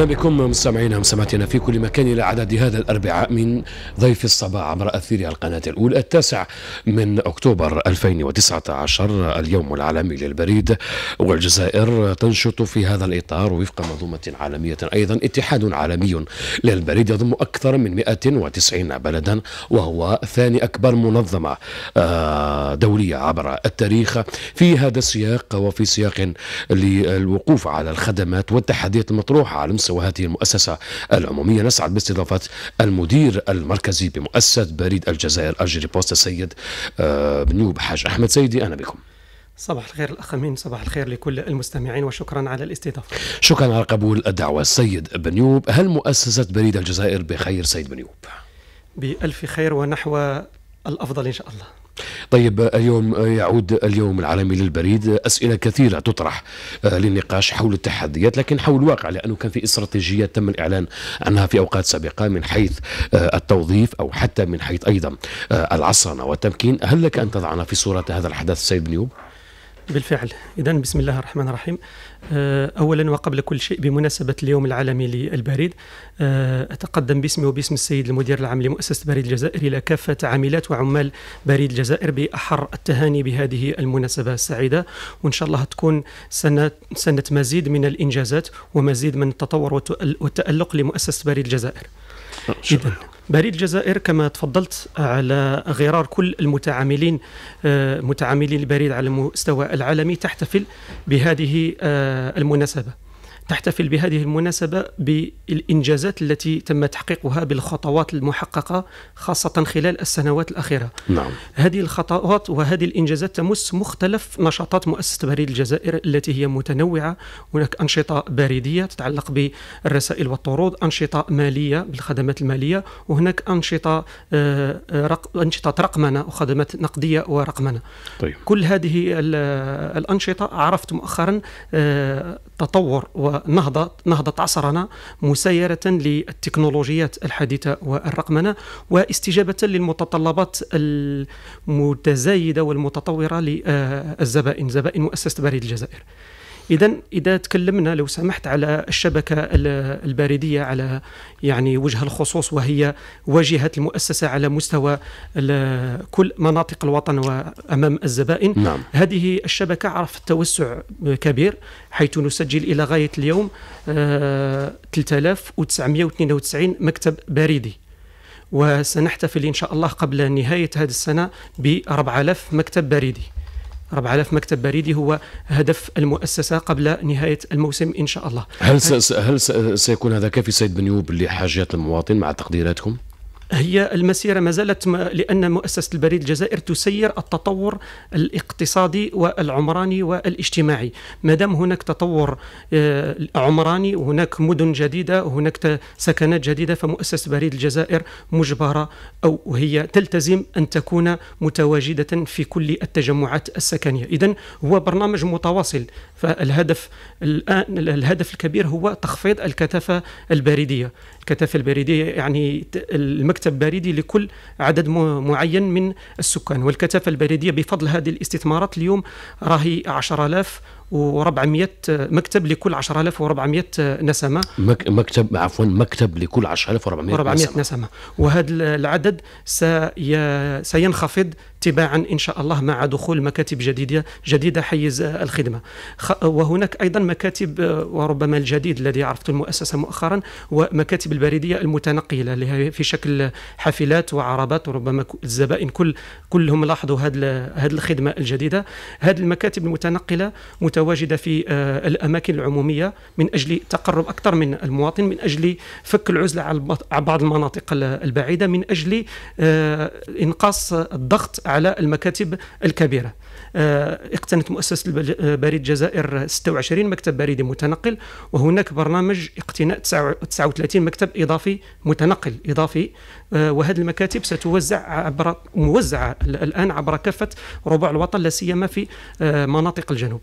أهلا بكم مستمعينا ومستمعاتنا في كل مكان إلى عدد هذا الأربعاء من ضيف الصباح عبر أثير القناة الأولى التاسع من أكتوبر 2019 اليوم العالمي للبريد والجزائر تنشط في هذا الإطار وفق منظومة عالمية أيضا اتحاد عالمي للبريد يضم أكثر من 190 بلدا وهو ثاني أكبر منظمة آه، دولية عبر التاريخ في هذا السياق وفي سياق للوقوف على الخدمات والتحديات المطروحة على وهذه المؤسسة العمومية نسعد باستضافة المدير المركزي بمؤسسة بريد الجزائر أجري بوست السيد آه، بنيوب حاج أحمد سيدي أنا بكم صباح الخير الاخ امين صباح الخير لكل المستمعين وشكرا على الاستضافه شكرا على قبول الدعوه السيد بنيوب هل مؤسسه بريد الجزائر بخير سيد بنيوب بالف خير ونحو الافضل ان شاء الله طيب اليوم يعود اليوم العالمي للبريد أسئلة كثيرة تطرح آه، للنقاش حول التحديات لكن حول الواقع لأنه كان في استراتيجية تم الإعلان عنها في أوقات سابقة من حيث آه، التوظيف أو حتى من حيث أيضا آه، العصرنة والتمكين هل لك أن تضعنا في صورة هذا الحدث سيد بنيوب؟ بالفعل إذا بسم الله الرحمن الرحيم آه، أولا وقبل كل شيء بمناسبة اليوم العالمي للبريد آه، أتقدم باسمي وباسم السيد المدير العام لمؤسسة بريد الجزائر إلى كافة عاملات وعمال بريد الجزائر بأحر التهاني بهذه المناسبة السعيدة وإن شاء الله تكون سنة, سنة مزيد من الإنجازات ومزيد من التطور والتألق لمؤسسة بريد الجزائر إذا بريد الجزائر كما تفضلت على غرار كل المتعاملين آه، متعاملين البريد على المستوى العالمي تحتفل بهذه آه، المناسبه تحتفل بهذه المناسبة بالإنجازات التي تم تحقيقها بالخطوات المحققة خاصة خلال السنوات الأخيرة نعم. هذه الخطوات وهذه الإنجازات تمس مختلف نشاطات مؤسسة بريد الجزائر التي هي متنوعة هناك أنشطة باردية تتعلق بالرسائل والطرود أنشطة مالية بالخدمات المالية وهناك أنشطة آه، أنشطة رقمنة وخدمات نقدية ورقمنة طيب. كل هذه الأنشطة عرفت مؤخرا آه، تطور و نهضة نهضة عصرنا مسايرة للتكنولوجيات الحديثة والرقمنة واستجابة للمتطلبات المتزايدة والمتطورة للزبائن زبائن مؤسسة بريد الجزائر اذا اذا تكلمنا لو سمحت على الشبكه البريديه على يعني وجه الخصوص وهي واجهه المؤسسه على مستوى كل مناطق الوطن وامام الزبائن نعم. هذه الشبكه عرفت توسع كبير حيث نسجل الى غايه اليوم 3992 آه، مكتب بريدي وسنحتفل ان شاء الله قبل نهايه هذه السنه ب 4000 مكتب بريدي 4000 مكتب بريدي هو هدف المؤسسة قبل نهاية الموسم إن شاء الله هل, هل سيكون هذا كافي سيد بنيوب لحاجات المواطن مع تقديراتكم؟ هي المسيرة ما زالت لأن مؤسسة البريد الجزائر تسير التطور الاقتصادي والعمراني والاجتماعي ما دام هناك تطور آه، عمراني هناك مدن جديدة هناك سكنات جديدة فمؤسسة بريد الجزائر مجبرة أو هي تلتزم أن تكون متواجدة في كل التجمعات السكنية إذا هو برنامج متواصل فالهدف الآن الهدف الكبير هو تخفيض الكثافة البريدية الكثافه البريديه يعني المكتب بريدي لكل عدد معين من السكان والكثافه البريديه بفضل هذه الاستثمارات اليوم راهي 10000 و400 مكتب لكل 10400 نسمه مكتب عفوا مكتب لكل 10400 نسمه 400 نسمه وهذا العدد سينخفض تباعا ان شاء الله مع دخول مكاتب جديده جديده حيز الخدمه وهناك ايضا مكاتب آه، وربما الجديد الذي عرفت المؤسسه مؤخرا ومكاتب البريديه المتنقله اللي هي في شكل حافلات وعربات وربما الزبائن كل كلهم لاحظوا هذه هذه الخدمه الجديده هذه المكاتب المتنقله متواجده في آه، الاماكن العموميه من اجل تقرب اكثر من المواطن من اجل فك العزله على بعض المناطق البعيده من اجل آه، انقاص الضغط على المكاتب الكبيرة آه، اقتنت مؤسسة آه، بريد الجزائر 26 مكتب بريدي متنقل وهناك برنامج اقتناء 39 مكتب إضافي متنقل إضافي آه، وهذه المكاتب ستوزع عبر موزعة الآن عبر كافة ربوع الوطن لا سيما في مناطق الجنوب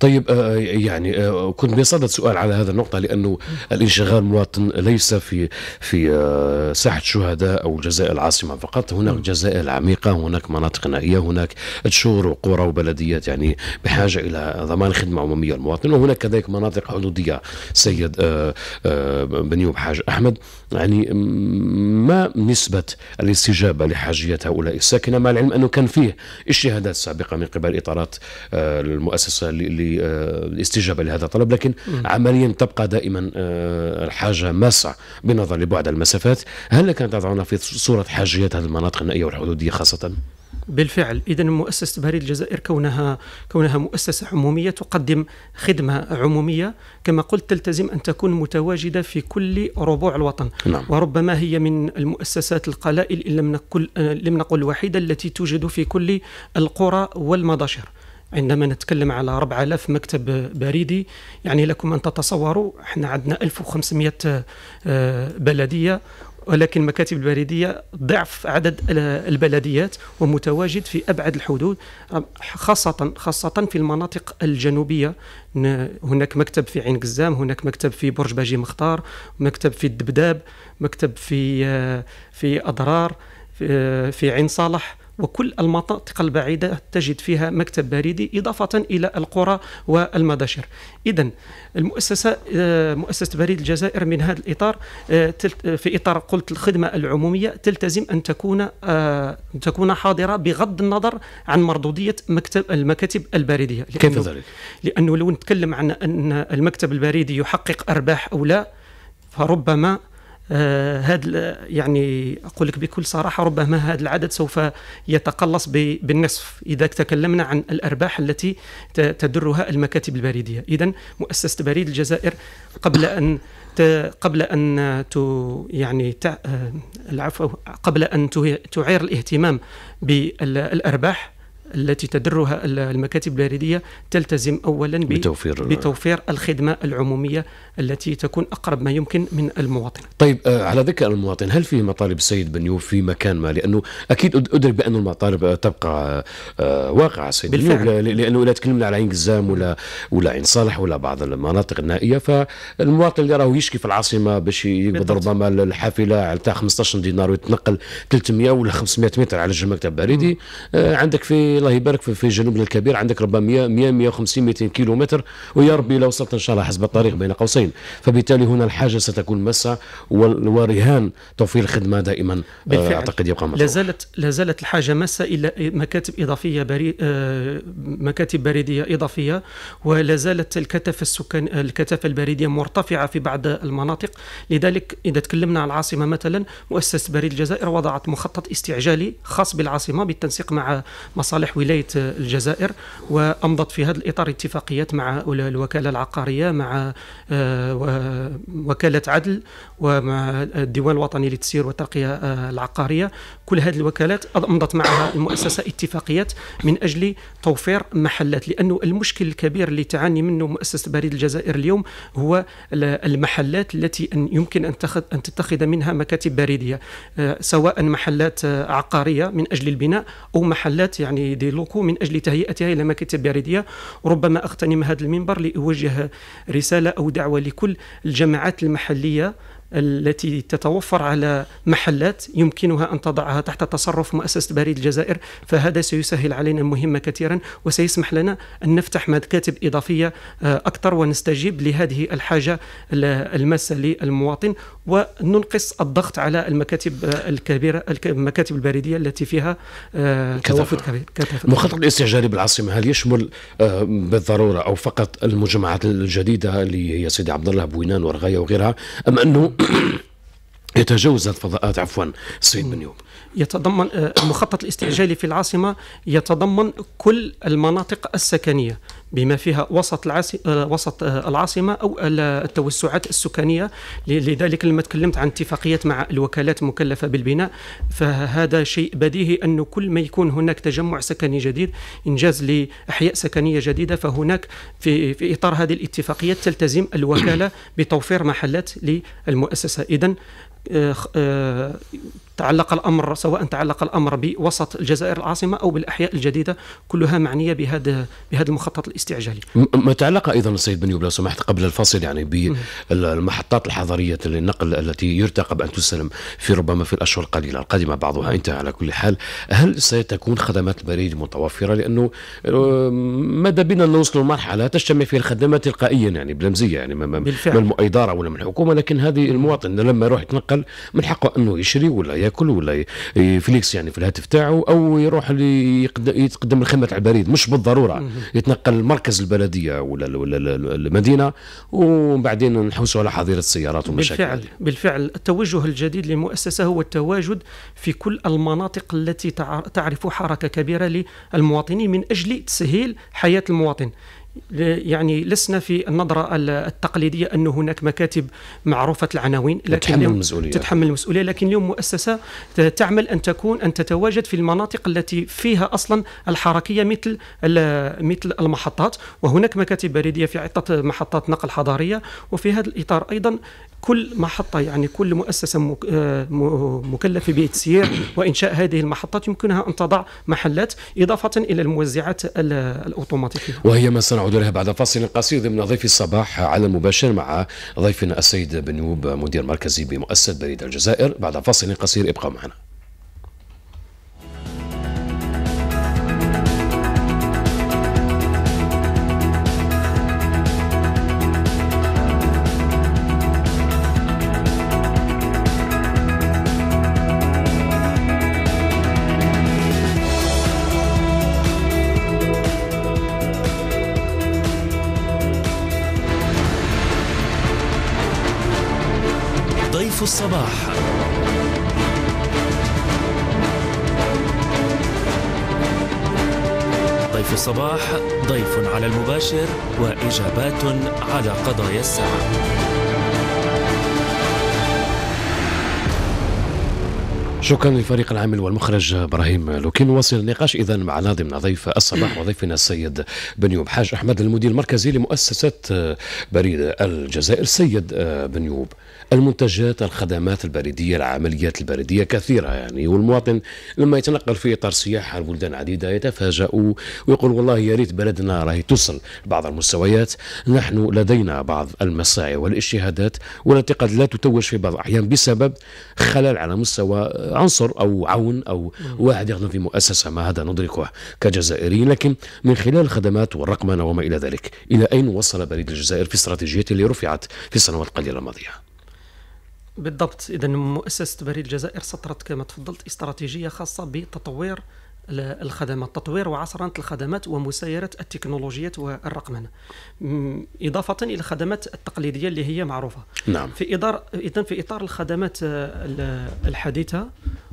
طيب آه، يعني آه، كنت بصدد سؤال على هذا النقطة لأنه الانشغال مواطن ليس في في آه، ساحة شهداء أو الجزائر العاصمة فقط هناك نعم. جزائر عميقة هناك مناطق نائية هناك شهور وقرى وبلديات يعني بحاجة إلى ضمان خدمة عمومية للمواطن وهناك كذلك مناطق حدودية سيد بنيوب حاج أحمد يعني ما نسبة الاستجابة لحاجيات هؤلاء الساكنة مع العلم أنه كان فيه اجتهادات سابقة من قبل إطارات المؤسسة للاستجابه آه، لهذا الطلب لكن عمليا تبقى دائما آه، الحاجه ماسه بنظر لبعد المسافات هل لك ان تضعنا في صوره حاجيات هذه المناطق النائيه والحدوديه خاصه؟ بالفعل اذا مؤسسه بريد الجزائر كونها كونها مؤسسه عموميه تقدم خدمه عموميه كما قلت تلتزم ان تكون متواجده في كل ربوع الوطن نعم. وربما هي من المؤسسات القلائل ان لم نقل آه، لم نقل الوحيده التي توجد في كل القرى والمضاشر عندما نتكلم على 4000 مكتب بريدي يعني لكم ان تتصوروا احنا عندنا 1500 آه، بلديه ولكن المكاتب البريدية ضعف عدد البلديات ومتواجد في أبعد الحدود خاصة خاصة في المناطق الجنوبية هناك مكتب في عين قزام هناك مكتب في برج باجي مختار مكتب في الدبداب مكتب في آه، في أضرار في آه، عين صالح وكل المناطق البعيدة تجد فيها مكتب بريدي إضافة إلى القرى والمداشر إذا المؤسسة آه، مؤسسة بريد الجزائر من هذا الإطار آه، آه، في إطار قلت الخدمة العمومية تلتزم أن تكون أن تكون حاضرة بغض النظر عن مردودية مكتب المكاتب البريدية كيف ذلك؟ لأنه لو نتكلم عن أن المكتب البريدي يحقق أرباح أو لا فربما هذا آه، يعني اقول لك بكل صراحه ربما هذا العدد سوف يتقلص بالنصف اذا تكلمنا عن الارباح التي تدرها المكاتب البريديه، اذا مؤسسه بريد الجزائر قبل ان قبل ان يعني آه، العفو قبل ان تعير الاهتمام بالارباح التي تدرها المكاتب البريدية تلتزم أولا بتوفير, بتوفير الخدمة العمومية التي تكون أقرب ما يمكن من المواطن طيب آه، على ذكر المواطن هل في مطالب السيد بنيوف في مكان ما لأنه أكيد أدرك بأن المطالب آه، تبقى آه، واقعة سيد بالفعل. بنيوف لأنه لا تكلمنا على عين قزام ولا ولا عين صالح ولا بعض المناطق النائية فالمواطن اللي راه يشكي في العاصمة باش يقبض ربما الحافلة على تاع 15 دينار ويتنقل 300 ولا 500 متر على المكتب بريدي عندك في الله يبارك في جنوبنا الكبير عندك ربما 100 150 200 كيلو متر ويا ربي لو وصلت ان شاء الله حسب الطريق بين قوسين فبالتالي هنا الحاجه ستكون مسا ورهان توفير الخدمه دائما آه، بالفعل. اعتقد يبقى مطلوب لازالت لازالت الحاجه مسا الى مكاتب اضافيه بري... آه، مكاتب بريديه اضافيه ولا زالت الكثافه السكان الكثافه البريديه مرتفعه في بعض المناطق لذلك اذا تكلمنا عن العاصمه مثلا مؤسسه بريد الجزائر وضعت مخطط استعجالي خاص بالعاصمه بالتنسيق مع مصالح تصبح ولايه الجزائر وامضت في هذا الاطار اتفاقيات مع الوكاله العقاريه مع آه، وكاله عدل ومع الديوان الوطني للتسيير والترقيه آه، العقاريه كل هذه الوكالات امضت معها المؤسسه اتفاقيات من اجل توفير محلات لانه المشكل الكبير اللي تعاني منه مؤسسه بريد الجزائر اليوم هو المحلات التي يمكن ان ان تتخذ منها مكاتب بريديه آه، سواء محلات آه، عقاريه من اجل البناء او محلات يعني دي لوكو من اجل تهيئتها الى مكاتب بريديه وربما اغتنم هذا المنبر لاوجه رساله او دعوه لكل الجماعات المحليه التي تتوفر على محلات يمكنها أن تضعها تحت تصرف مؤسسة بريد الجزائر فهذا سيسهل علينا المهمة كثيرا وسيسمح لنا أن نفتح مكاتب إضافية آه، أكثر ونستجيب لهذه الحاجة الماسة للمواطن وننقص الضغط على المكاتب آه، الكبيرة المكاتب البريدية التي فيها آه، توافد كبير المخطط الاستعجالي بالعاصمة هل يشمل بالضرورة أو فقط المجمعات الجديدة اللي هي سيدي عبد الله بوينان ورغاية وغيرها أم أنه يتجاوز الفضاءات آه، عفوا السيد يوم يتضمن المخطط الاستعجالي في العاصمة يتضمن كل المناطق السكنية بما فيها وسط آه، وسط آه، العاصمه او التوسعات السكانيه لذلك لما تكلمت عن اتفاقيات مع الوكالات المكلفه بالبناء فهذا شيء بديهي انه كل ما يكون هناك تجمع سكني جديد انجاز لاحياء سكنيه جديده فهناك في في اطار هذه الاتفاقيات تلتزم الوكاله بتوفير محلات للمؤسسه اذا آه، آه، تعلق الامر سواء تعلق الامر بوسط الجزائر العاصمه او بالاحياء الجديده كلها معنيه بهذا بهذا المخطط الاستعجالي. ما تعلق ايضا السيد بن لو سمحت قبل الفاصل يعني بالمحطات الحضريه للنقل التي يرتقب ان تسلم في ربما في الاشهر القليله القادمه بعضها انتهى على كل حال هل ستكون خدمات البريد متوفره لانه آه، ماذا بنا نوصل لمرحله تجتمع فيها الخدمات تلقائيا يعني بلمزيه يعني بالفعل. من المؤيداره ولا من الحكومه لكن هذه المواطن لما يروح يتنقل الاقل من حقه انه يشري ولا ياكل ولا يفليكس يعني في الهاتف تاعه او يروح يتقدم لخدمه البريد مش بالضروره يتنقل لمركز البلديه ولا ولا المدينه وبعدين نحوسوا على حظيره السيارات ومشاكل بالفعل بالفعل التوجه الجديد للمؤسسه هو التواجد في كل المناطق التي تعرف حركه كبيره للمواطنين من اجل تسهيل حياه المواطن يعني لسنا في النظرة التقليدية أن هناك مكاتب معروفة العناوين لكن تتحمل المسؤولية تتحمل المسؤولية لكن اليوم مؤسسة تعمل أن تكون أن تتواجد في المناطق التي فيها أصلا الحركية مثل مثل المحطات وهناك مكاتب بريدية في عدة محطات نقل حضارية وفي هذا الإطار أيضا كل محطة يعني كل مؤسسة آه، مكلفة بتسيير وإنشاء هذه المحطات يمكنها أن تضع محلات إضافة إلى الموزعات الأوتوماتيكية وهي ما سنعود لها بعد فاصل قصير ضمن ضيف الصباح على المباشر مع ضيفنا السيد بنوب مدير مركزي بمؤسسة بريد الجزائر بعد فاصل قصير ابقوا معنا ضيوف الصباح ضيف الصباح ضيف على المباشر وإجابات على قضايا الساعة شكرا للفريق العامل والمخرج ابراهيم لوكين وصل النقاش اذا مع ناظم ضيف الصباح وضيفنا السيد بنيوب حاج احمد المدير المركزي لمؤسسه بريد الجزائر سيد بنيوب المنتجات الخدمات البريدية العمليات البريدية كثيرة يعني والمواطن لما يتنقل في إطار سياحة لبلدان عديدة يتفاجأ ويقول والله يا ريت بلدنا راهي توصل بعض المستويات نحن لدينا بعض المساعي والاجتهادات والتي قد لا تتوج في بعض الأحيان بسبب خلل على مستوى عنصر أو عون أو واحد يخدم في مؤسسة ما هذا ندركه كجزائريين لكن من خلال الخدمات والرقمنة وما إلى ذلك إلى أين وصل بريد الجزائر في استراتيجيته اللي رفعت في السنوات القليلة الماضية بالضبط اذا مؤسسه بريد الجزائر سطرت كما تفضلت استراتيجيه خاصه بتطوير الخدمات تطوير وعصرنة الخدمات ومسايرة التكنولوجيات والرقمنة إضافة إلى الخدمات التقليدية اللي هي معروفة نعم. في إطار إذن في إطار الخدمات الحديثة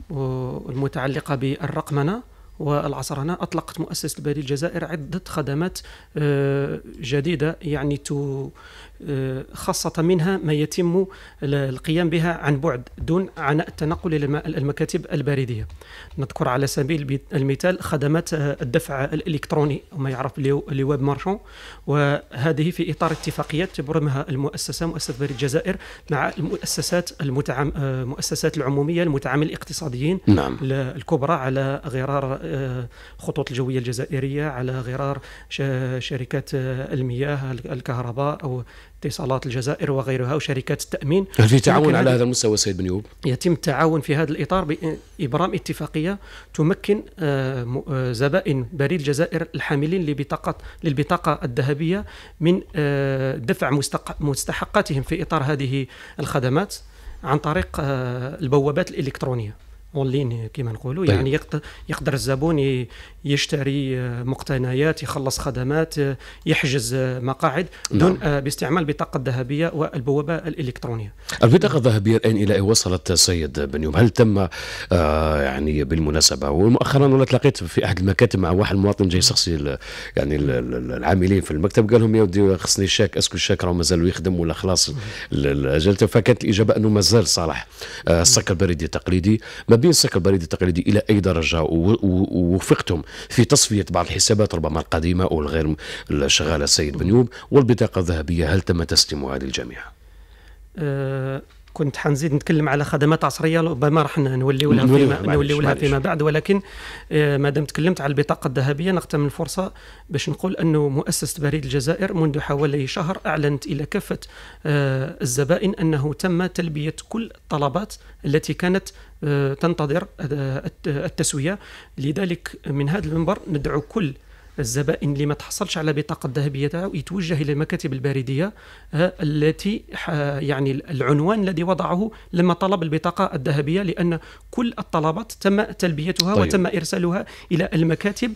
والمتعلقة بالرقمنة والعصرنة أطلقت مؤسسة بريد الجزائر عدة خدمات آه، جديدة يعني آه، خاصة منها ما يتم القيام بها عن بعد دون عناء التنقل إلى المكاتب البريدية نذكر على سبيل المثال خدمات آه، الدفع الإلكتروني ما يعرف لويب مارشون وهذه في إطار اتفاقيات تبرمها المؤسسة مؤسسة بريد الجزائر مع المؤسسات المتعام المؤسسات آه، العمومية المتعامل الاقتصاديين نعم. الكبرى على غرار خطوط الجوية الجزائرية على غرار شركات المياه الكهرباء أو اتصالات الجزائر وغيرها وشركات التامين هل في تعاون على هذا المستوى سيد بن يوب؟ يتم التعاون في هذا الاطار بابرام اتفاقيه تمكن آه، آه، زبائن بريد الجزائر الحاملين لبطاقه للبطاقه الذهبيه من آه، دفع مستحقاتهم في اطار هذه الخدمات عن طريق البوابات الالكترونيه اونلاين كما نقولوا طيب. يعني يقدر الزبون يشتري آه، مقتنيات يخلص خدمات آه، يحجز آه، مقاعد نعم. دون نعم. باستعمال البطاقه الذهبيه والبوابه الالكترونيه البطاقه الذهبيه الان الى وصلت سيد بنيوم هل تم آه يعني بالمناسبه ومؤخرا انا تلاقيت في احد المكاتب مع واحد المواطن جاي شخصي يعني العاملين في المكتب قال لهم يا ودي خصني الشاك اسكو الشاك راه مازال يخدم ولا خلاص اجلته فكانت الاجابه انه مازال صالح السك البريدي التقليدي ما بين السك البريدي التقليدي الى اي درجه ووفقتهم في تصفية بعض الحسابات ربما القديمة أو الغير شغالة السيد بنيوب والبطاقة الذهبية هل تم تسليمها للجميع؟ أه كنت حنزيد نتكلم على خدمات عصريه ربما راح نوليو لها فيما نوليو لها فيما بعد ولكن آه، ما دام تكلمت على البطاقه الذهبيه نختم الفرصه باش نقول انه مؤسسه بريد الجزائر منذ حوالي شهر اعلنت الى كافه آه، الزبائن انه تم تلبيه كل الطلبات التي كانت آه، تنتظر التسويه لذلك من هذا المنبر ندعو كل الزبائن اللي ما تحصلش على بطاقه ذهبيه يتوجه الى المكاتب البريديه آه، التي آه، يعني العنوان الذي وضعه لما طلب البطاقه الذهبيه لان كل الطلبات تم تلبيتها طيب. وتم ارسالها الى المكاتب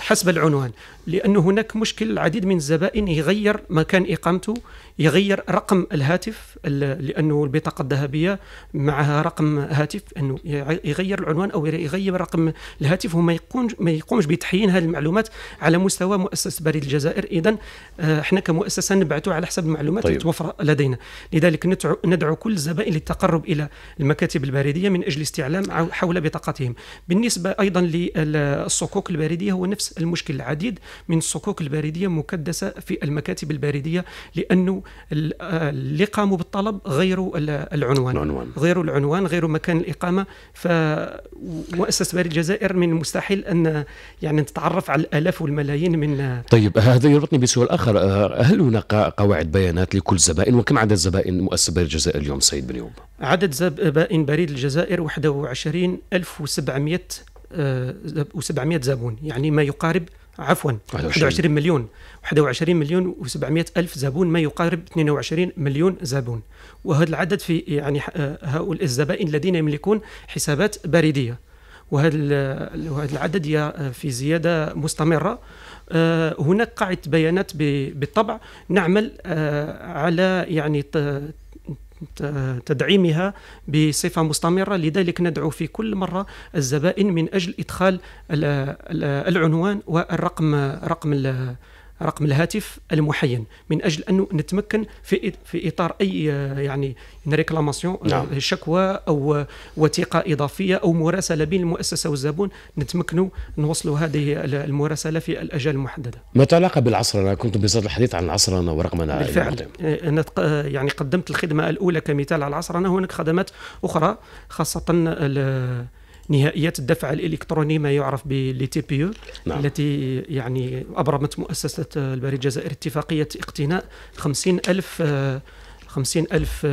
حسب العنوان لأن هناك مشكل العديد من الزبائن يغير مكان إقامته يغير رقم الهاتف لأنه البطاقة الذهبية معها رقم هاتف أنه يغير العنوان أو يغير رقم الهاتف وما يقوم ما يقومش بتحيين هذه المعلومات على مستوى مؤسسة بريد الجزائر إذا آه، احنا كمؤسسة نبعثوا على حسب المعلومات طيب. المتوفرة لدينا لذلك ندعو كل الزبائن للتقرب إلى المكاتب البريدية من أجل استعلام حول بطاقتهم بالنسبة أيضا للصكوك البريدية هو نفس المشكل العديد من الصكوك البريدية مكدسة في المكاتب البريدية لأنه اللي آه، قاموا بالطلب غيروا العنوان, العنوان. غيروا العنوان غيروا مكان الإقامة فمؤسسة بريد الجزائر من المستحيل أن يعني تتعرف على الآلاف والملايين من طيب هذا يربطني بسؤال آخر آه، هل هناك قواعد بيانات لكل زبائن وكم عدد زبائن مؤسسة بريد الجزائر اليوم سيد يوم؟ عدد زبائن بريد الجزائر 21700 آه، و700 زبون يعني ما يقارب عفوا 21 مليون 21 مليون و700 الف زبون ما يقارب 22 مليون زبون وهذا العدد في يعني آه، هؤلاء الزبائن الذين يملكون حسابات بريديه وهذا العدد آه، في زياده مستمره هناك قاعده بيانات بالطبع نعمل على يعني تدعيمها بصفة مستمرة لذلك ندعو في كل مرة الزبائن من أجل إدخال العنوان والرقم رقم رقم الهاتف المحين من اجل انه نتمكن في في اطار اي يعني ريكلاماسيون نعم. آه، شكوى او وثيقه اضافيه او مراسله بين المؤسسه والزبون نتمكنوا نوصلوا هذه المراسله في الاجال المحدده. ما تعلق بالعصرنه كنت بصدد الحديث عن العصرنه ورقمنا بالفعل آه، انا يعني قدمت الخدمه الاولى كمثال على العصرنه هناك خدمات اخرى خاصه نهائيات الدفع الالكتروني ما يعرف باللي تي بي نعم. التي يعني ابرمت مؤسسه البريد الجزائري اتفاقيه اقتناء 50 الف 50 ألف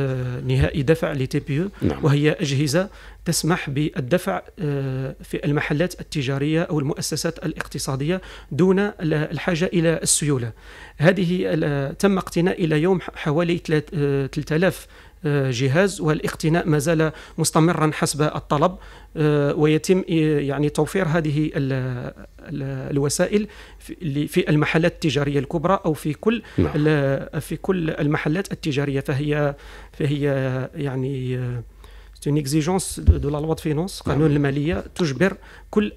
نهائي دفع لتي بي نعم. وهي أجهزة تسمح بالدفع آه، في المحلات التجارية أو المؤسسات الاقتصادية دون الحاجة إلى السيولة هذه تم اقتناء إلى يوم حوالي 3000 جهاز والاقتناء ما زال مستمرا حسب الطلب آه، ويتم آه، يعني توفير هذه الوسائل في المحلات التجاريه الكبرى او في كل نعم. في كل المحلات التجاريه فهي فهي يعني آه، اون اكزيجونس دو لا لوا دو فينونس قانون الماليه تجبر كل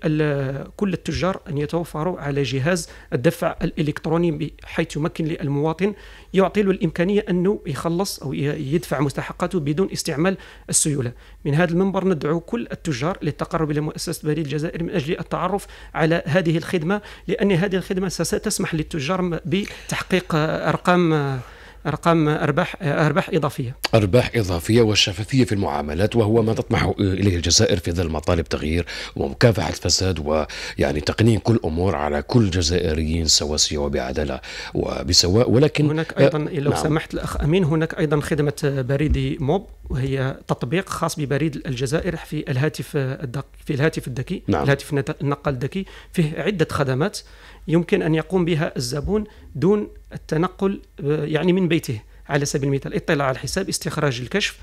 كل التجار ان يتوفروا على جهاز الدفع الالكتروني بحيث يمكن للمواطن يعطي له الامكانيه انه يخلص او يدفع مستحقاته بدون استعمال السيوله من هذا المنبر ندعو كل التجار للتقرب الى مؤسسه بريد الجزائر من اجل التعرف على هذه الخدمه لان هذه الخدمه ستسمح للتجار بتحقيق ارقام ارقام ارباح ارباح اضافيه. ارباح اضافيه والشفافيه في المعاملات وهو ما تطمح اليه الجزائر في ظل مطالب تغيير ومكافحه الفساد ويعني تقنين كل امور على كل جزائريين سواسيه وبعداله وبسواء ولكن هناك ايضا آه، لو نعم. سمحت الاخ امين هناك ايضا خدمه بريدي موب وهي تطبيق خاص ببريد الجزائر في الهاتف الدك في الهاتف الذكي نعم. الهاتف النقال الذكي فيه عده خدمات يمكن ان يقوم بها الزبون دون التنقل آه، يعني من بيته على سبيل المثال اطلاع على الحساب استخراج الكشف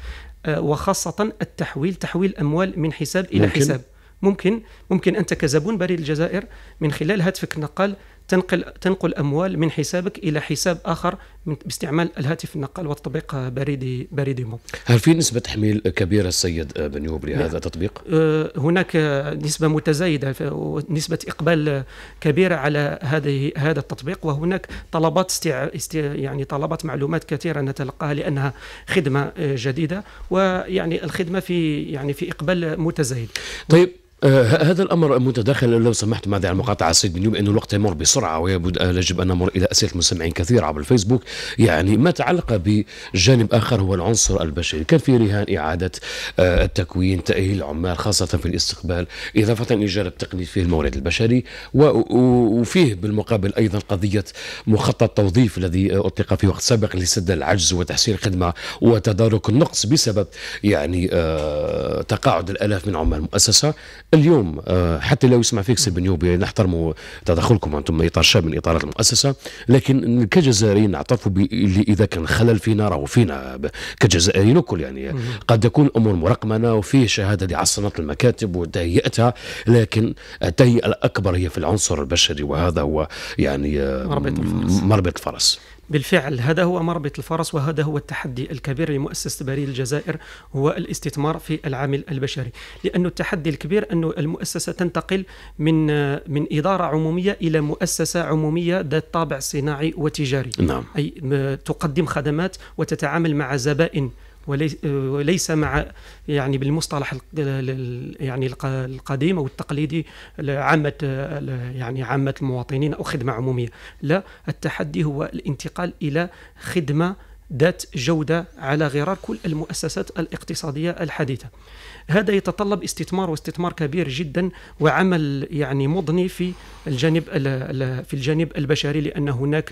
آه، وخاصه التحويل تحويل اموال من حساب الى ممكن. حساب ممكن ممكن انت كزبون بريد الجزائر من خلال هاتفك النقال تنقل تنقل اموال من حسابك الى حساب اخر باستعمال الهاتف النقال والتطبيق بريدي بريدي موب. هل في نسبه تحميل كبيره السيد بنيوب لهذا التطبيق؟ نعم. أه، هناك نسبه متزايده ونسبه اقبال كبيره على هذه هذا التطبيق وهناك طلبات استع... است... يعني طلبات معلومات كثيره نتلقاها لانها خدمه أه، جديده ويعني الخدمه في يعني في اقبال متزايد. طيب آه هذا الامر متداخل لو سمحت على المقاطعه السيد بنيوم انه الوقت يمر بسرعه ويجب يجب ان نمر الى اسئله المستمعين كثيره عبر الفيسبوك يعني ما تعلق بجانب اخر هو العنصر البشري كان في رهان اعاده آه التكوين تاهيل العمال خاصه في الاستقبال اضافه الى جانب تقني فيه المورد البشري وفيه بالمقابل ايضا قضيه مخطط توظيف الذي اطلق في وقت سابق لسد العجز وتحسين الخدمه وتدارك النقص بسبب يعني آه تقاعد الالاف من عمال المؤسسه اليوم آه، حتى لو يسمع فيك سي نيوبي نحترموا تدخلكم انتم اطار شاب من اطارات المؤسسه لكن كجزائريين نعترفوا اذا كان خلل فينا راهو فينا كجزائريين الكل يعني قد يكون الامور مرقمنه وفيه شهاده لعصنات المكاتب وتهيئتها لكن التهيئه الاكبر هي في العنصر البشري وهذا هو يعني آه، مربط الفرس بالفعل هذا هو مربط الفرس وهذا هو التحدي الكبير لمؤسسة بريد الجزائر هو الاستثمار في العامل البشري لأن التحدي الكبير أن المؤسسة تنتقل من من إدارة عمومية إلى مؤسسة عمومية ذات طابع صناعي وتجاري نعم. أي تقدم خدمات وتتعامل مع زبائن وليس مع يعني بالمصطلح يعني القديم او التقليدي عامه يعني عامه المواطنين او خدمه عموميه لا التحدي هو الانتقال الى خدمه ذات جودة على غرار كل المؤسسات الاقتصادية الحديثة هذا يتطلب استثمار واستثمار كبير جدا وعمل يعني مضني في الجانب في الجانب البشري لأن هناك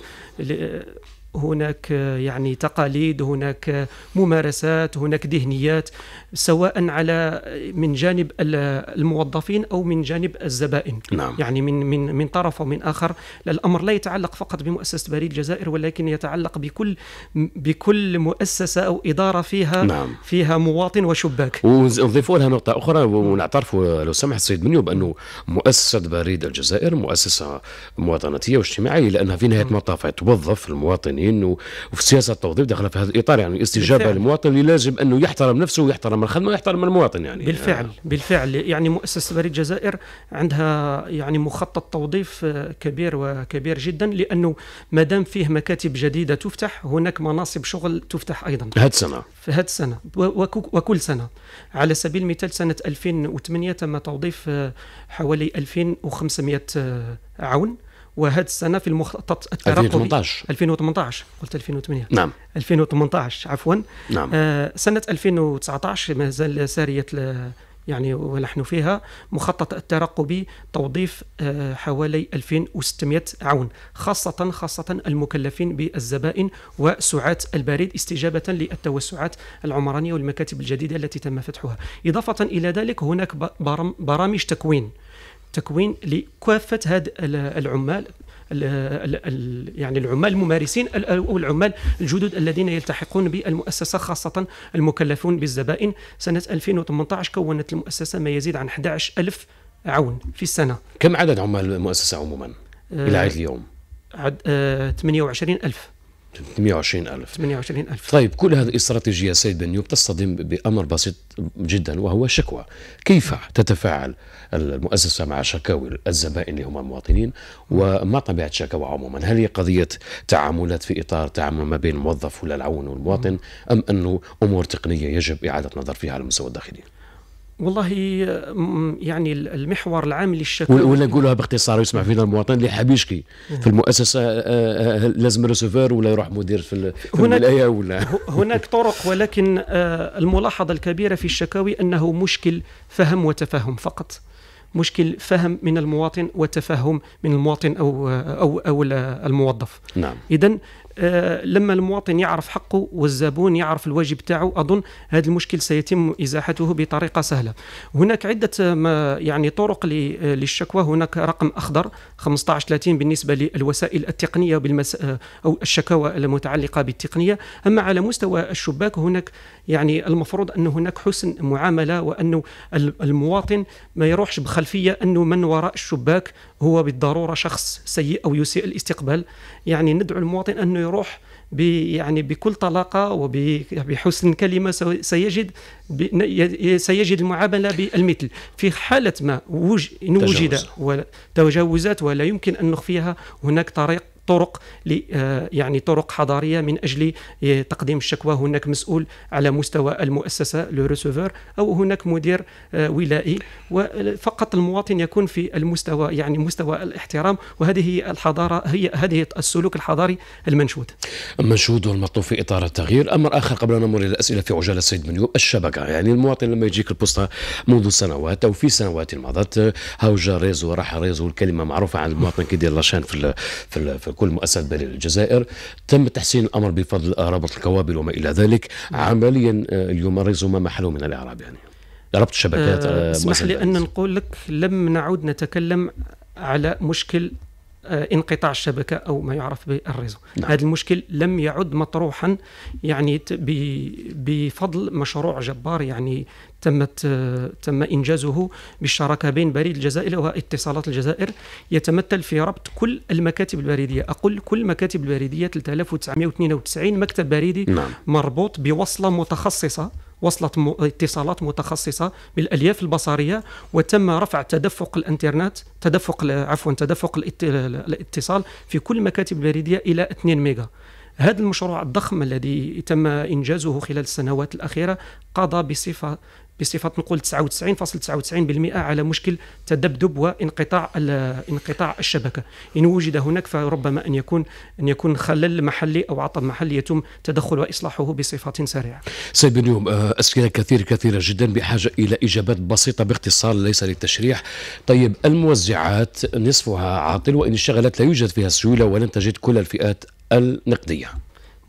هناك آه، يعني تقاليد هناك آه، ممارسات هناك ذهنيات سواء على آه، من جانب الموظفين او من جانب الزبائن نعم. يعني من من من طرف او من اخر الامر لا يتعلق فقط بمؤسسه بريد الجزائر ولكن يتعلق بكل بكل مؤسسه او اداره فيها نعم. فيها مواطن وشباك ونضيف لها نقطه اخرى ونعترف لو سمحت سيد منيو بانه مؤسسه بريد الجزائر مؤسسه مواطنتيه واجتماعيه لانها في نهايه نعم. المطاف توظف المواطنين القانون يعني وفي سياسه التوظيف داخله في هذا الاطار يعني الاستجابه بالفعل. للمواطن اللي لازم انه يحترم نفسه ويحترم الخدمه ويحترم المواطن يعني بالفعل يعني. بالفعل يعني مؤسسه بريد الجزائر عندها يعني مخطط توظيف كبير وكبير جدا لانه ما دام فيه مكاتب جديده تفتح هناك مناصب شغل تفتح ايضا هذه السنه في هذه السنه وكل سنه على سبيل المثال سنه 2008 تم توظيف حوالي 2500 عون وهذه السنه في المخطط الترقبي 2018 2018 قلت 2008 نعم 2018 عفوا نعم آه سنه 2019 ما زال ساريه يعني ونحن فيها مخطط الترقبي توظيف آه، حوالي 2600 عون خاصة خاصة المكلفين بالزبائن وسعات البريد استجابة للتوسعات العمرانية والمكاتب الجديدة التي تم فتحها إضافة إلى ذلك هناك برامج تكوين تكوين لكافه هاد العمال يعني العمال الممارسين او العمال الجدد الذين يلتحقون بالمؤسسه خاصه المكلفون بالزبائن سنه 2018 كونت المؤسسه ما يزيد عن 11000 عون في السنه كم عدد عمال المؤسسه عموما آه، الى عيد اليوم؟ عد 28000 آه، 28 ألف طيب كل هذه الاستراتيجيه سيد بنيوب تصطدم بامر بسيط جدا وهو شكوى كيف تتفاعل المؤسسه مع شكاوي الزبائن اللي هم المواطنين وما طبيعه الشكاوى عموما هل هي قضيه تعاملات في اطار تعامل ما بين الموظف ولا العون والمواطن ام انه امور تقنيه يجب اعاده نظر فيها على المستوى الداخلي والله يعني المحور العام للشكوى ولا نقولها باختصار يسمع فينا المواطن اللي حبيشكي في المؤسسه آه، آه، آه، لازم ريسيفور ولا يروح مدير في, في الولايه ولا هناك طرق ولكن الملاحظه الكبيره في الشكاوي انه مشكل فهم وتفهم فقط مشكل فهم من المواطن وتفهم من المواطن او او او الموظف نعم اذا آه، لما المواطن يعرف حقه والزبون يعرف الواجب تاعه اظن هذا المشكل سيتم ازاحته بطريقه سهله هناك عده يعني طرق للشكوى هناك رقم اخضر 1530 بالنسبه للوسائل التقنيه بالمس... آه، او الشكاوى المتعلقه بالتقنيه اما على مستوى الشباك هناك يعني المفروض ان هناك حسن معامله وانه المواطن ما يروحش بخلفيه انه من وراء الشباك هو بالضروره شخص سيء او يسيء الاستقبال يعني ندعو المواطن انه يروح يعني بكل طلاقه وبحسن كلمه سيجد سيجد المعامله بالمثل في حاله ما وجد تجاوز. تجاوزات ولا يمكن ان نخفيها هناك طريق طرق آه، يعني طرق حضاريه من اجل آه، تقديم الشكوى هناك مسؤول على مستوى المؤسسه لو ريسيفور او هناك مدير آه، ولائي وفقط المواطن يكون في المستوى يعني مستوى الاحترام وهذه هي الحضاره هي هذه السلوك الحضاري المنشود المنشود والمطلوب في اطار التغيير امر اخر قبل ان نمر الى الاسئله في عجاله السيد منيوب الشبكه يعني المواطن لما يجيك البوسطه منذ سنوات او في سنوات مضت هاوجا ريزو راح ريزو الكلمه معروفه عن المواطن كيدير لاشان في الـ في, الـ في كل مؤسسة بريد الجزائر تم تحسين الأمر بفضل رابط الكوابل وما إلى ذلك عمليا آه، اليوم الرئيس ما محلو من الإعراب يعني ربط الشبكات آه، آه، اسمح لي أن نقول لك لم نعود نتكلم على مشكل آه، انقطاع الشبكه او ما يعرف بالريزو نعم. هذا المشكل لم يعد مطروحا يعني بفضل مشروع جبار يعني تمت آه، تم انجازه بالشراكه بين بريد الجزائر واتصالات الجزائر يتمثل في ربط كل المكاتب البريديه اقول كل مكاتب البريديه 3992 مكتب بريدي نعم. مربوط بوصله متخصصه وصلت اتصالات متخصصة بالألياف البصرية وتم رفع تدفق الانترنت تدفق عفوا تدفق الاتصال في كل المكاتب البريدية إلى 2 ميجا هذا المشروع الضخم الذي تم إنجازه خلال السنوات الأخيرة قضى بصفة بصفه نقول 99.99% على مشكل تذبذب وانقطاع انقطاع الشبكه ان وجد هناك فربما ان يكون ان يكون خلل محلي او عطب محلي يتم تدخل واصلاحه بصفه سريعه. سيد بن يوم آه، اسئله كثيره كثيره جدا بحاجه الى اجابات بسيطه باختصار ليس للتشريح. طيب الموزعات نصفها عاطل وان اشتغلت لا يوجد فيها سيوله ولن تجد كل الفئات النقديه.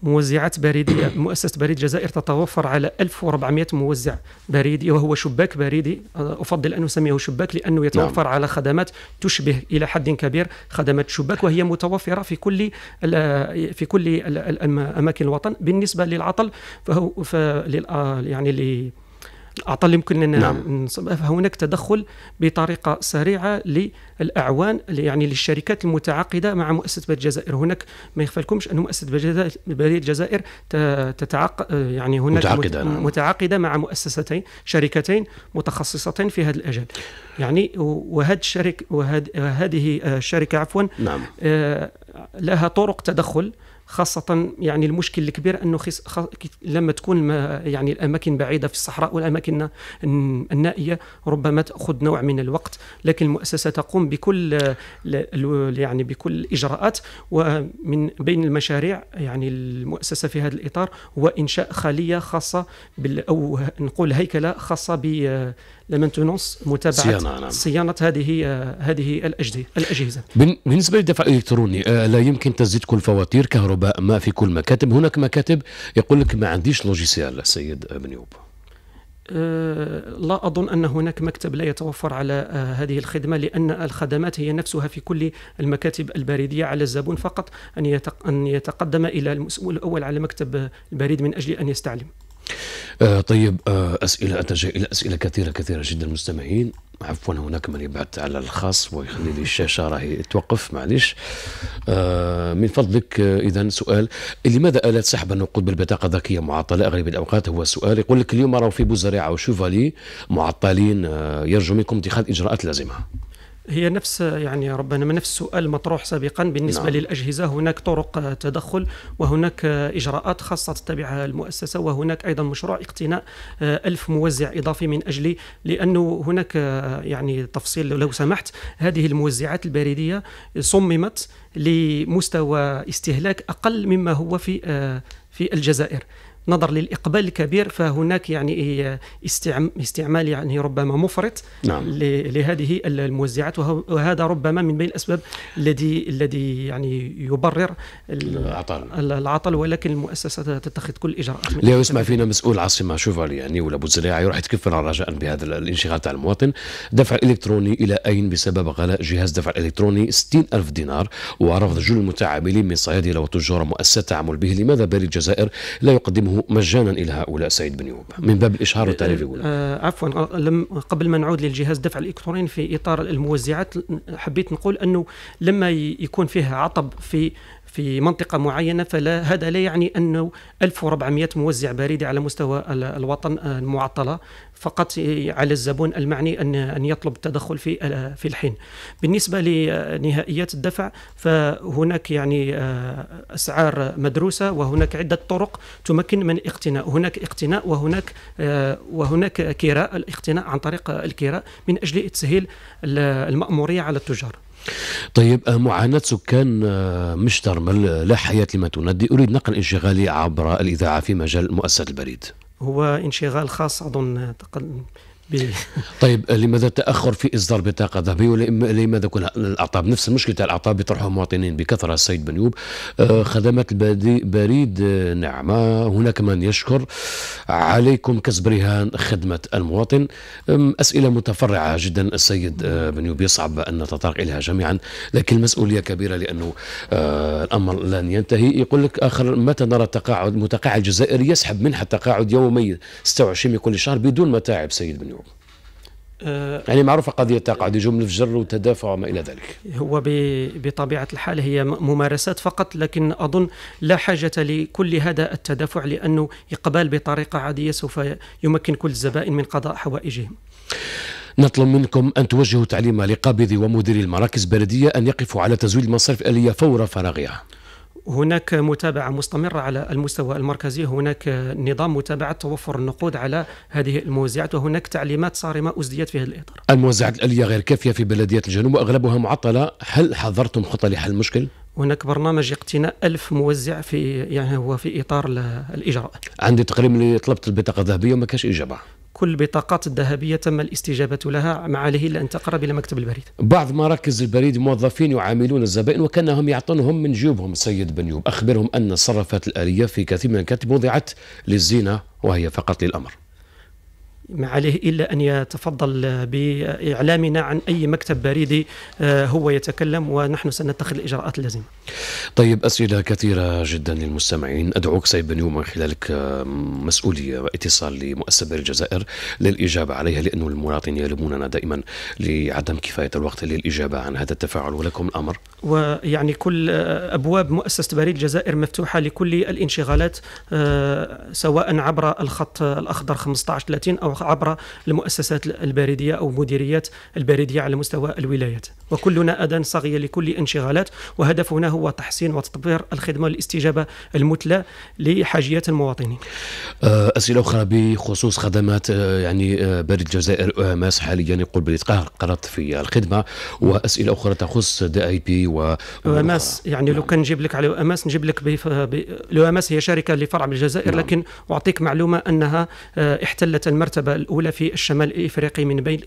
موزعات بريدية مؤسسة بريد الجزائر تتوفر على 1400 موزع بريدي وهو شباك بريدي أه، أفضل أن أسميه شباك لأنه يتوفر نعم. على خدمات تشبه إلى حد كبير خدمات شباك وهي متوفرة في كل في كل أماكن الوطن بالنسبة للعطل فهو آه، يعني اعطى اللي يمكن ان نعم. هناك تدخل بطريقه سريعه للاعوان يعني للشركات المتعاقده مع مؤسسه بلد الجزائر هناك ما يخفلكمش ان مؤسسه بلد الجزائر تتعاق يعني هناك متعاقده, نعم. متعاقدة مع مؤسستين شركتين متخصصتين في هذا الاجل يعني وهذا الشركه وهذه آه، الشركه عفوا نعم. آه لها طرق تدخل خاصة يعني المشكل الكبير انه خص... خ... لما تكون ما يعني الاماكن بعيدة في الصحراء والاماكن النائية ربما تاخذ نوع من الوقت لكن المؤسسة تقوم بكل ل... يعني بكل الاجراءات ومن بين المشاريع يعني المؤسسة في هذا الاطار هو انشاء خلية خاصة بال... او نقول هيكلة خاصة ب لمنتونس متابعة صيانة, نعم. صيانة هذه هذه الاجهزة بالنسبة للدفع الالكتروني آه، لا يمكن تسديد كل فواتير كهرباء ما في كل مكاتب هناك مكاتب يقول لك ما عنديش لوجيسيال سيد منيوب أه، لا أظن أن هناك مكتب لا يتوفر على أه، هذه الخدمة لأن الخدمات هي نفسها في كل المكاتب البريدية على الزبون فقط أن يتقدم إلى المسؤول الأول على مكتب البريد من أجل أن يستعلم آه طيب آه أسئلة أتجه إلى أسئلة كثيرة كثيرة جدا مستمعين عفوا هناك من يبعث على الخاص ويخلي لي الشاشه راهي توقف معليش آه، من فضلك آه، اذا سؤال لماذا الات سحب النقود بالبطاقه الذكيه معطله اغلب الاوقات هو السؤال يقول لك اليوم راهو في بوزريعه وشوفالي معطلين آه، يرجو منكم اتخاذ اجراءات لازمه هي نفس يعني ربما نفس السؤال المطروح سابقا بالنسبه نعم. للاجهزه هناك طرق تدخل وهناك اجراءات خاصه تتبعها المؤسسه وهناك ايضا مشروع اقتناء آه، ألف موزع اضافي من اجل لانه هناك آه، يعني تفصيل لو سمحت هذه الموزعات البريديه صممت لمستوى استهلاك اقل مما هو في آه، في الجزائر نظر للاقبال الكبير فهناك يعني إيه، استعمال يعني ربما مفرط نعم. لهذه الموزعات وهذا ربما من بين الاسباب الذي الذي يعني يبرر العطل العطل ولكن المؤسسه تتخذ كل الاجراءات لا يسمع فينا مسؤول عاصمه شوفالي يعني ولا بوزريعه يروح يتكفل رجاء بهذا الانشغال تاع المواطن دفع الكتروني الى اين بسبب غلاء جهاز دفع الكتروني 60 الف دينار ورفض جل المتعاملين من صيادله وتجار مؤسسه تعمل به لماذا بني الجزائر لا يقدمه عنه مجانا الى هؤلاء سعيد بن يوب من باب الاشهار والتعريف آه،, آه عفوا آه، لم قبل ما نعود للجهاز الدفع الالكتروني في اطار الموزعات حبيت نقول انه لما يكون فيه عطب في في منطقة معينة فلا هذا لا يعني أنه 1400 موزع بريدي على مستوى الوطن المعطلة فقط على الزبون المعني أن أن يطلب التدخل في في الحين. بالنسبة لنهائيات الدفع فهناك يعني آه، أسعار مدروسة وهناك عدة طرق تمكن من اقتناء، هناك اقتناء وهناك آه، وهناك كراء، الاقتناء عن طريق الكراء من أجل تسهيل المأمورية على التجار. طيب آه، معاناة سكان آه، مشترمل لا حياة لما تنادي أريد نقل انشغالي عبر الإذاعة في مجال مؤسسة البريد هو انشغال خاص أظن طيب لماذا التاخر في اصدار بطاقه ذهبيه ولماذا كنا الاعطاب نفس المشكله تاع الاعطاب يطرحها مواطنين بكثره السيد بنيوب آه، خدمات البريد آه، نعمه هناك من يشكر عليكم كسب رهان خدمه المواطن اسئله متفرعه جدا السيد آه، بنيوب يصعب ان نتطرق اليها جميعا لكن المسؤوليه كبيره لانه الامر لن ينتهي يقول لك اخر متى نرى التقاعد متقاعد جزائري يسحب منحه تقاعد يومي 26 من كل شهر بدون متاعب سيد بنيوب آه، يعني معروفة قضية تقع من الفجر وتدافع وما إلى ذلك هو بطبيعة الحال هي ممارسات فقط لكن أظن لا حاجة لكل هذا التدافع لأنه إقبال بطريقة عادية سوف يمكن كل الزبائن من قضاء حوائجهم نطلب منكم أن توجهوا تعليم لقابضي ومديري المراكز البلدية أن يقفوا على تزويد المصارف الآلية فور فراغها هناك متابعة مستمرة على المستوى المركزي هناك نظام متابعة توفر النقود على هذه الموزعات وهناك تعليمات صارمة أسديت في هذا الإطار الموزعات الآلية غير كافية في بلديات الجنوب وأغلبها معطلة هل حضرتم خطة لحل المشكل؟ هناك برنامج اقتناء ألف موزع في يعني هو في إطار الإجراء عندي تقريبا اللي طلبت البطاقة الذهبية وما كاش إجابة كل البطاقات الذهبيه تم الاستجابه لها مع عليه الا ان تقرب الى مكتب البريد. بعض مراكز البريد موظفين يعاملون الزبائن وكانهم يعطونهم من جيوبهم سيد بنيوب، اخبرهم ان صرفات الاليه في كثير من الكاتب وضعت للزينه وهي فقط للامر. ما عليه إلا أن يتفضل بإعلامنا عن أي مكتب بريدي آه، هو يتكلم ونحن سنتخذ الإجراءات اللازمة طيب أسئلة كثيرة جدا للمستمعين أدعوك سيد يوم من خلالك آه، مسؤولية واتصال لمؤسسة بريد الجزائر للإجابة عليها لأن المواطنين يلوموننا دائما لعدم كفاية الوقت للإجابة عن هذا التفاعل ولكم الأمر ويعني كل آه، أبواب مؤسسة بريد الجزائر مفتوحة لكل الانشغالات سواء عبر الخط الأخضر 1530 أو عبر المؤسسات البريدية أو مديريات البريدية على مستوى الولايات وكلنا أذان صاغية لكل انشغالات وهدفنا هو تحسين وتطوير الخدمة والاستجابة المثلى لحاجيات المواطنين آه، أسئلة أخرى بخصوص خدمات آه، يعني آه، بريد الجزائر أماس حاليا يقول بريد قهر في الخدمة وأسئلة أخرى تخص دي اي بي و اماس يعني لو نعم. كان نجيب لك على اماس نجيب لك بي لو اماس هي شركة لفرع بالجزائر نعم. لكن أعطيك معلومة أنها احتلت المرتبة الرقابة الأولى في الشمال الإفريقي من بين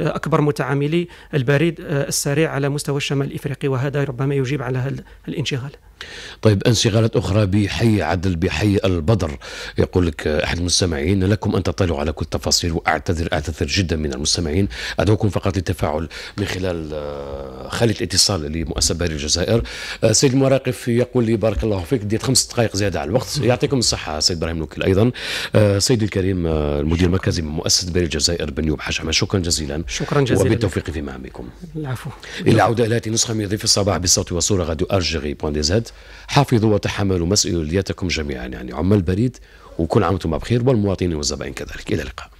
أكبر متعاملي البريد السريع على مستوى الشمال الإفريقي وهذا ربما يجيب على هذا الانشغال طيب انشغالات أخرى بحي عدل بحي البدر يقول لك أحد المستمعين لكم أن تطلعوا على كل التفاصيل وأعتذر أعتذر جدا من المستمعين أدعوكم فقط للتفاعل من خلال آه، خليط الاتصال لمؤسسة باري الجزائر آه، سيد المراقف يقول لي بارك الله فيك ديت خمس دقائق زيادة على الوقت يعطيكم الصحة سيد إبراهيم نوكل أيضا آه، سيدي الكريم المدير المركزي من مؤسسة باري الجزائر بنيوب حشمة شكرا جزيلا شكرا جزيلا وبالتوفيق في مهامكم العفو إلى عودة إلى نسخة من ضيف الصباح بالصوت وصورة غاديو أرجغي بوان دي زد حافظوا وتحملوا مسؤوليتكم جميعا يعني عمال بريد وكل عام وانتم بخير والمواطنين والزبائن كذلك الى اللقاء